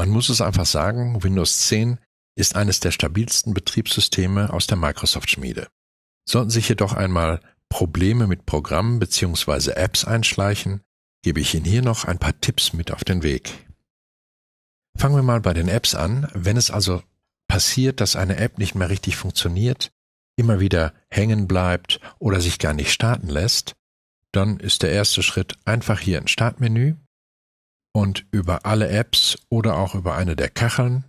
Man muss es einfach sagen, Windows 10 ist eines der stabilsten Betriebssysteme aus der Microsoft-Schmiede. Sollten sich jedoch einmal Probleme mit Programmen bzw. Apps einschleichen, gebe ich Ihnen hier noch ein paar Tipps mit auf den Weg. Fangen wir mal bei den Apps an. Wenn es also passiert, dass eine App nicht mehr richtig funktioniert, immer wieder hängen bleibt oder sich gar nicht starten lässt, dann ist der erste Schritt einfach hier ins Startmenü und über alle Apps oder auch über eine der Kacheln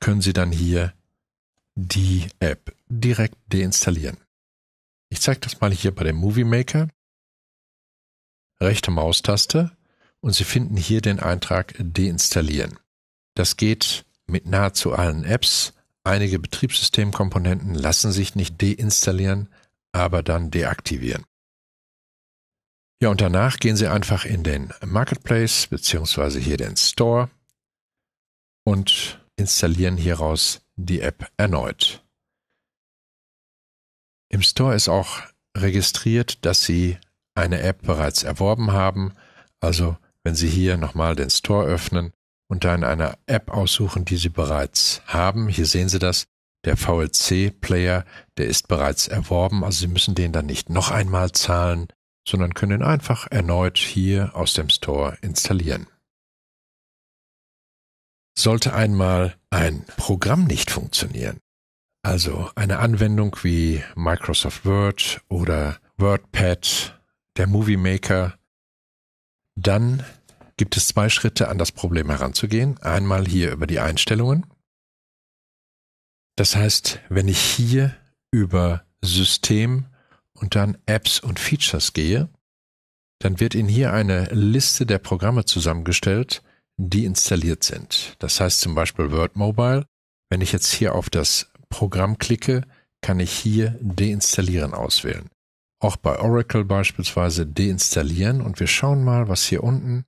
können Sie dann hier die App direkt deinstallieren. Ich zeige das mal hier bei dem Movie Maker. Rechte Maustaste und Sie finden hier den Eintrag deinstallieren. Das geht mit nahezu allen Apps. Einige Betriebssystemkomponenten lassen sich nicht deinstallieren, aber dann deaktivieren. Ja, und danach gehen Sie einfach in den Marketplace beziehungsweise hier den Store und installieren hieraus die App erneut. Im Store ist auch registriert, dass Sie eine App bereits erworben haben. Also wenn Sie hier nochmal den Store öffnen und dann eine App aussuchen, die Sie bereits haben, hier sehen Sie das, der VLC-Player, der ist bereits erworben, also Sie müssen den dann nicht noch einmal zahlen sondern können einfach erneut hier aus dem Store installieren. Sollte einmal ein Programm nicht funktionieren, also eine Anwendung wie Microsoft Word oder WordPad, der Movie Maker, dann gibt es zwei Schritte an das Problem heranzugehen. Einmal hier über die Einstellungen. Das heißt, wenn ich hier über System und dann Apps und Features gehe, dann wird Ihnen hier eine Liste der Programme zusammengestellt, die installiert sind. Das heißt zum Beispiel Word Mobile. Wenn ich jetzt hier auf das Programm klicke, kann ich hier deinstallieren auswählen. Auch bei Oracle beispielsweise deinstallieren und wir schauen mal, was hier unten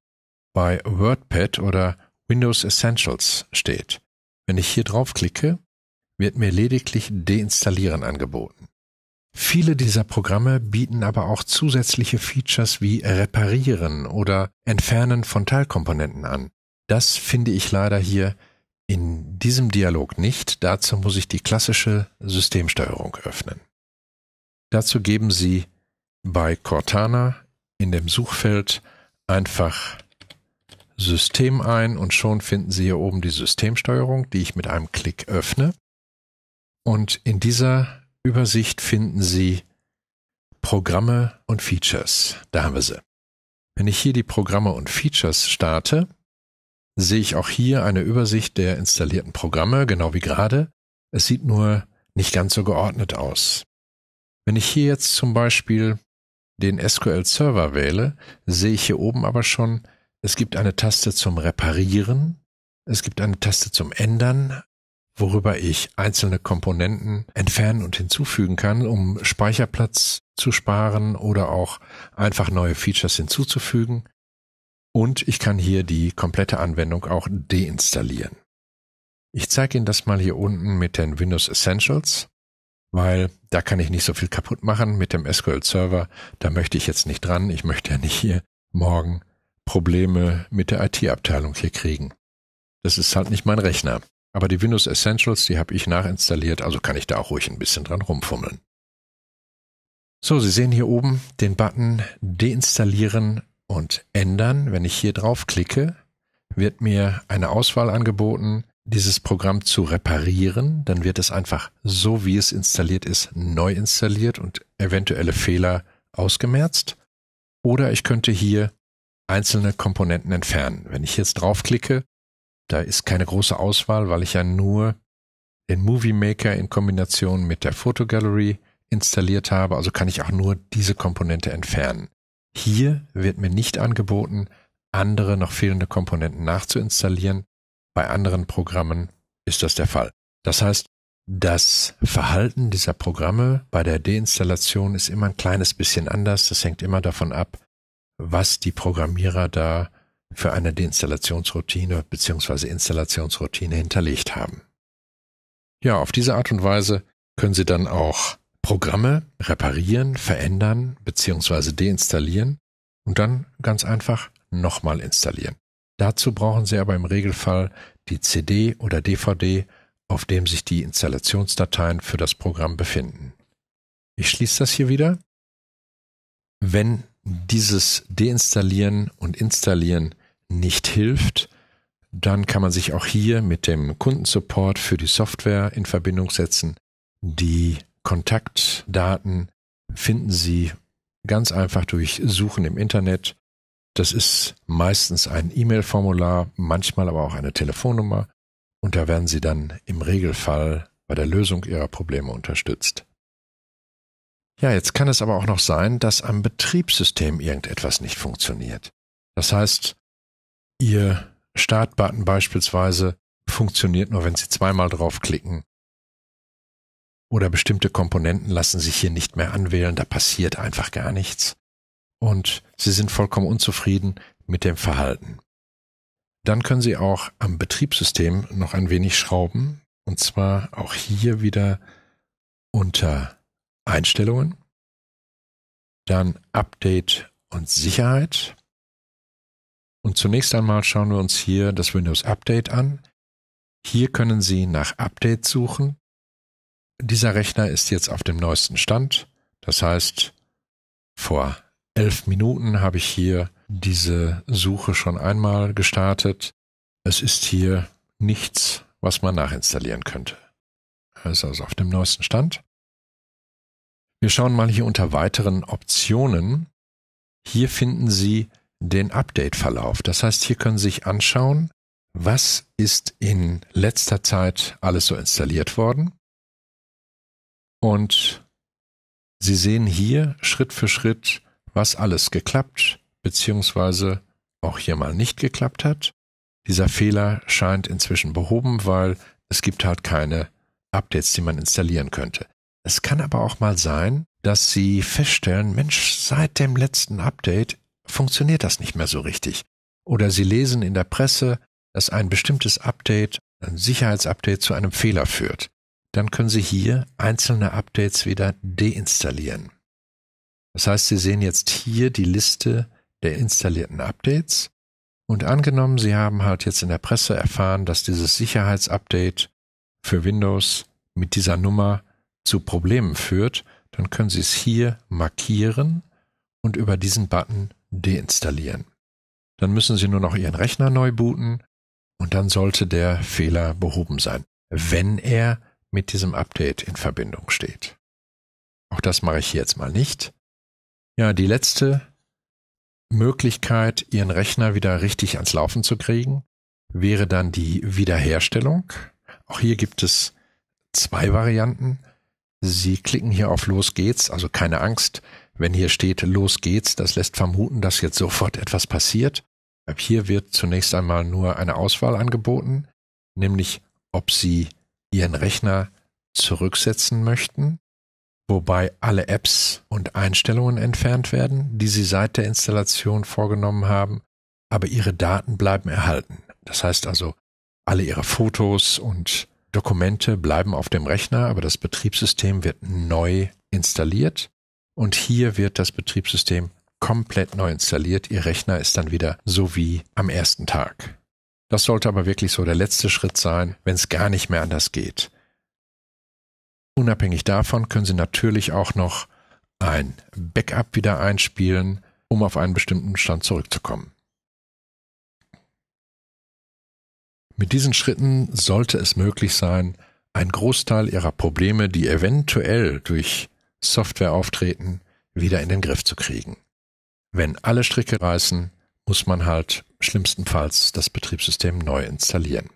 bei WordPad oder Windows Essentials steht. Wenn ich hier drauf klicke, wird mir lediglich deinstallieren angeboten. Viele dieser Programme bieten aber auch zusätzliche Features wie Reparieren oder Entfernen von Teilkomponenten an. Das finde ich leider hier in diesem Dialog nicht. Dazu muss ich die klassische Systemsteuerung öffnen. Dazu geben Sie bei Cortana in dem Suchfeld einfach System ein und schon finden Sie hier oben die Systemsteuerung, die ich mit einem Klick öffne. Und in dieser Übersicht finden Sie Programme und Features. Da haben wir sie. Wenn ich hier die Programme und Features starte, sehe ich auch hier eine Übersicht der installierten Programme, genau wie gerade. Es sieht nur nicht ganz so geordnet aus. Wenn ich hier jetzt zum Beispiel den SQL Server wähle, sehe ich hier oben aber schon, es gibt eine Taste zum Reparieren, es gibt eine Taste zum Ändern, worüber ich einzelne Komponenten entfernen und hinzufügen kann, um Speicherplatz zu sparen oder auch einfach neue Features hinzuzufügen. Und ich kann hier die komplette Anwendung auch deinstallieren. Ich zeige Ihnen das mal hier unten mit den Windows Essentials, weil da kann ich nicht so viel kaputt machen mit dem SQL Server. Da möchte ich jetzt nicht dran. Ich möchte ja nicht hier morgen Probleme mit der IT-Abteilung hier kriegen. Das ist halt nicht mein Rechner. Aber die Windows Essentials, die habe ich nachinstalliert, also kann ich da auch ruhig ein bisschen dran rumfummeln. So, Sie sehen hier oben den Button Deinstallieren und Ändern. Wenn ich hier drauf klicke, wird mir eine Auswahl angeboten, dieses Programm zu reparieren. Dann wird es einfach so, wie es installiert ist, neu installiert und eventuelle Fehler ausgemerzt. Oder ich könnte hier einzelne Komponenten entfernen. Wenn ich jetzt draufklicke, da ist keine große Auswahl, weil ich ja nur den Movie Maker in Kombination mit der Photo Gallery installiert habe, also kann ich auch nur diese Komponente entfernen. Hier wird mir nicht angeboten, andere noch fehlende Komponenten nachzuinstallieren. Bei anderen Programmen ist das der Fall. Das heißt, das Verhalten dieser Programme bei der Deinstallation ist immer ein kleines bisschen anders. Das hängt immer davon ab, was die Programmierer da für eine Deinstallationsroutine bzw. Installationsroutine hinterlegt haben. Ja, auf diese Art und Weise können Sie dann auch Programme reparieren, verändern bzw. deinstallieren und dann ganz einfach nochmal installieren. Dazu brauchen Sie aber im Regelfall die CD oder DVD, auf dem sich die Installationsdateien für das Programm befinden. Ich schließe das hier wieder. Wenn dieses Deinstallieren und Installieren nicht hilft, dann kann man sich auch hier mit dem Kundensupport für die Software in Verbindung setzen. Die Kontaktdaten finden Sie ganz einfach durch Suchen im Internet. Das ist meistens ein E-Mail-Formular, manchmal aber auch eine Telefonnummer. Und da werden Sie dann im Regelfall bei der Lösung Ihrer Probleme unterstützt. Ja, jetzt kann es aber auch noch sein, dass am Betriebssystem irgendetwas nicht funktioniert. Das heißt, Ihr Startbutton beispielsweise funktioniert nur, wenn Sie zweimal draufklicken. Oder bestimmte Komponenten lassen sich hier nicht mehr anwählen, da passiert einfach gar nichts. Und Sie sind vollkommen unzufrieden mit dem Verhalten. Dann können Sie auch am Betriebssystem noch ein wenig schrauben. Und zwar auch hier wieder unter Einstellungen. Dann Update und Sicherheit. Und zunächst einmal schauen wir uns hier das Windows Update an. Hier können Sie nach Update suchen. Dieser Rechner ist jetzt auf dem neuesten Stand. Das heißt, vor elf Minuten habe ich hier diese Suche schon einmal gestartet. Es ist hier nichts, was man nachinstallieren könnte. Er ist also auf dem neuesten Stand. Wir schauen mal hier unter weiteren Optionen. Hier finden Sie den Update-Verlauf. Das heißt, hier können Sie sich anschauen, was ist in letzter Zeit alles so installiert worden. Und Sie sehen hier Schritt für Schritt, was alles geklappt beziehungsweise auch hier mal nicht geklappt hat. Dieser Fehler scheint inzwischen behoben, weil es gibt halt keine Updates, die man installieren könnte. Es kann aber auch mal sein, dass Sie feststellen, Mensch, seit dem letzten Update funktioniert das nicht mehr so richtig. Oder Sie lesen in der Presse, dass ein bestimmtes Update, ein Sicherheitsupdate zu einem Fehler führt. Dann können Sie hier einzelne Updates wieder deinstallieren. Das heißt, Sie sehen jetzt hier die Liste der installierten Updates. Und angenommen, Sie haben halt jetzt in der Presse erfahren, dass dieses Sicherheitsupdate für Windows mit dieser Nummer zu Problemen führt, dann können Sie es hier markieren und über diesen Button deinstallieren. Dann müssen Sie nur noch Ihren Rechner neu booten und dann sollte der Fehler behoben sein, wenn er mit diesem Update in Verbindung steht. Auch das mache ich jetzt mal nicht. Ja, die letzte Möglichkeit, Ihren Rechner wieder richtig ans Laufen zu kriegen, wäre dann die Wiederherstellung. Auch hier gibt es zwei Varianten. Sie klicken hier auf Los geht's, also keine Angst. Wenn hier steht, los geht's, das lässt vermuten, dass jetzt sofort etwas passiert. hier wird zunächst einmal nur eine Auswahl angeboten, nämlich ob Sie Ihren Rechner zurücksetzen möchten, wobei alle Apps und Einstellungen entfernt werden, die Sie seit der Installation vorgenommen haben, aber Ihre Daten bleiben erhalten. Das heißt also, alle Ihre Fotos und Dokumente bleiben auf dem Rechner, aber das Betriebssystem wird neu installiert und hier wird das Betriebssystem komplett neu installiert. Ihr Rechner ist dann wieder so wie am ersten Tag. Das sollte aber wirklich so der letzte Schritt sein, wenn es gar nicht mehr anders geht. Unabhängig davon können Sie natürlich auch noch ein Backup wieder einspielen, um auf einen bestimmten Stand zurückzukommen. Mit diesen Schritten sollte es möglich sein, einen Großteil Ihrer Probleme, die eventuell durch Software auftreten, wieder in den Griff zu kriegen. Wenn alle Stricke reißen, muss man halt schlimmstenfalls das Betriebssystem neu installieren.